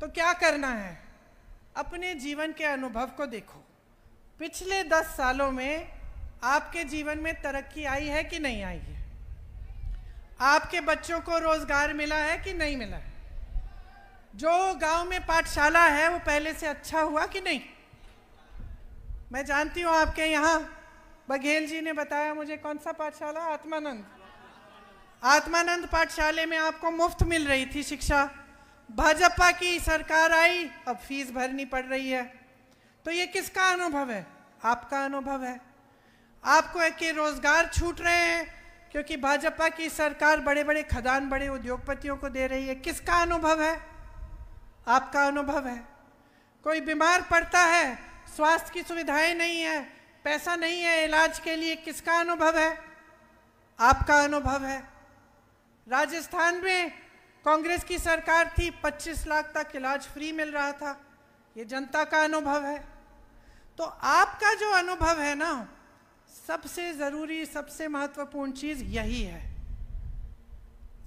तो क्या करना है अपने जीवन के अनुभव को देखो पिछले दस सालों में आपके जीवन में तरक्की आई है कि नहीं आई है आपके बच्चों को रोजगार मिला है कि नहीं मिला है जो गांव में पाठशाला है वो पहले से अच्छा हुआ कि नहीं मैं जानती हूं आपके यहां बघेल जी ने बताया मुझे कौन सा पाठशाला आत्मानंद आत्मानंद पाठशाला में आपको मुफ्त मिल रही थी शिक्षा भाजपा की सरकार आई अब फीस भरनी पड़ रही है तो ये किसका अनुभव है आपका अनुभव है आपको है कि रोजगार छूट रहे हैं क्योंकि भाजपा की सरकार बड़े बड़े खदान बड़े उद्योगपतियों को दे रही है किसका अनुभव है आपका अनुभव है कोई बीमार पड़ता है स्वास्थ्य की सुविधाएं नहीं है पैसा नहीं है इलाज के लिए किसका अनुभव है आपका अनुभव है राजस्थान में कांग्रेस की सरकार थी 25 लाख तक इलाज फ्री मिल रहा था ये जनता का अनुभव है तो आपका जो अनुभव है ना सबसे ज़रूरी सबसे महत्वपूर्ण चीज़ यही है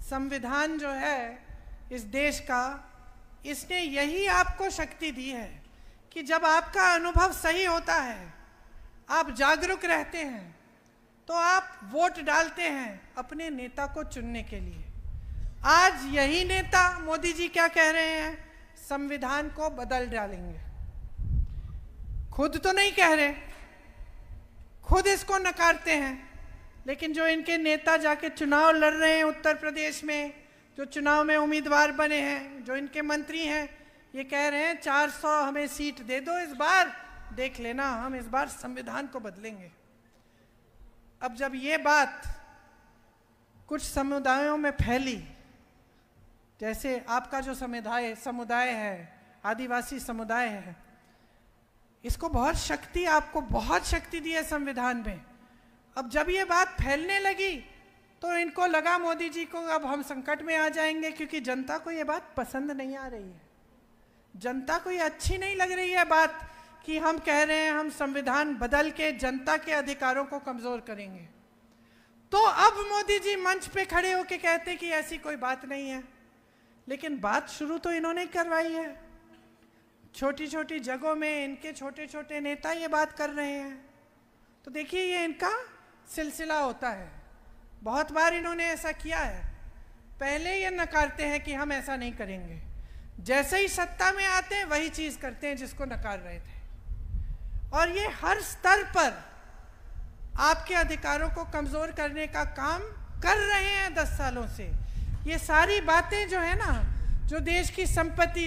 संविधान जो है इस देश का इसने यही आपको शक्ति दी है कि जब आपका अनुभव सही होता है आप जागरूक रहते हैं तो आप वोट डालते हैं अपने नेता को चुनने के लिए आज यही नेता मोदी जी क्या कह रहे हैं संविधान को बदल डालेंगे खुद तो नहीं कह रहे खुद इसको नकारते हैं लेकिन जो इनके नेता जाके चुनाव लड़ रहे हैं उत्तर प्रदेश में जो चुनाव में उम्मीदवार बने हैं जो इनके मंत्री हैं ये कह रहे हैं 400 हमें सीट दे दो इस बार देख लेना हम इस बार संविधान को बदलेंगे अब जब ये बात कुछ समुदायों में फैली जैसे आपका जो समुदाय समुदाय है आदिवासी समुदाय है इसको बहुत शक्ति आपको बहुत शक्ति दी है संविधान में अब जब ये बात फैलने लगी तो इनको लगा मोदी जी को अब हम संकट में आ जाएंगे क्योंकि जनता को ये बात पसंद नहीं आ रही है जनता को ये अच्छी नहीं लग रही है बात कि हम कह रहे हैं हम संविधान बदल के जनता के अधिकारों को कमजोर करेंगे तो अब मोदी जी मंच पे खड़े होके कहते कि ऐसी कोई बात नहीं है लेकिन बात शुरू तो इन्होंने करवाई है छोटी छोटी जगहों में इनके छोटे छोटे नेता ये बात कर रहे हैं तो देखिए ये इनका सिलसिला होता है बहुत बार इन्होंने ऐसा किया है पहले ये नकारते हैं कि हम ऐसा नहीं करेंगे जैसे ही सत्ता में आते हैं वही चीज़ करते हैं जिसको नकार रहे थे और ये हर स्तर पर आपके अधिकारों को कमज़ोर करने का काम कर रहे हैं दस सालों से ये सारी बातें जो है ना जो देश की संपत्ति